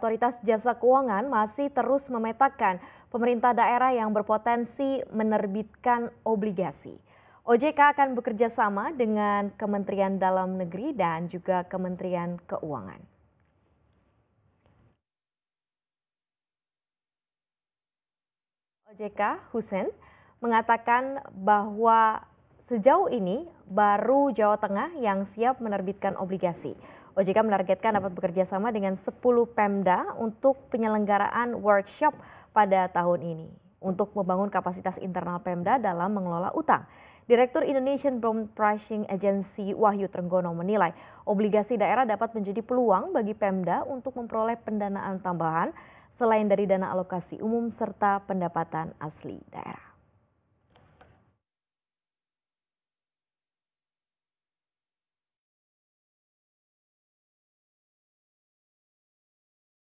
Otoritas Jasa Keuangan masih terus memetakan pemerintah daerah yang berpotensi menerbitkan obligasi. OJK akan bekerja sama dengan Kementerian Dalam Negeri dan juga Kementerian Keuangan. OJK Husen mengatakan bahwa Sejauh ini, baru Jawa Tengah yang siap menerbitkan obligasi. OJK menargetkan dapat bekerja sama dengan 10 Pemda untuk penyelenggaraan workshop pada tahun ini untuk membangun kapasitas internal Pemda dalam mengelola utang. Direktur Indonesian Bond Pricing Agency Wahyu Trenggono menilai obligasi daerah dapat menjadi peluang bagi Pemda untuk memperoleh pendanaan tambahan selain dari dana alokasi umum serta pendapatan asli daerah.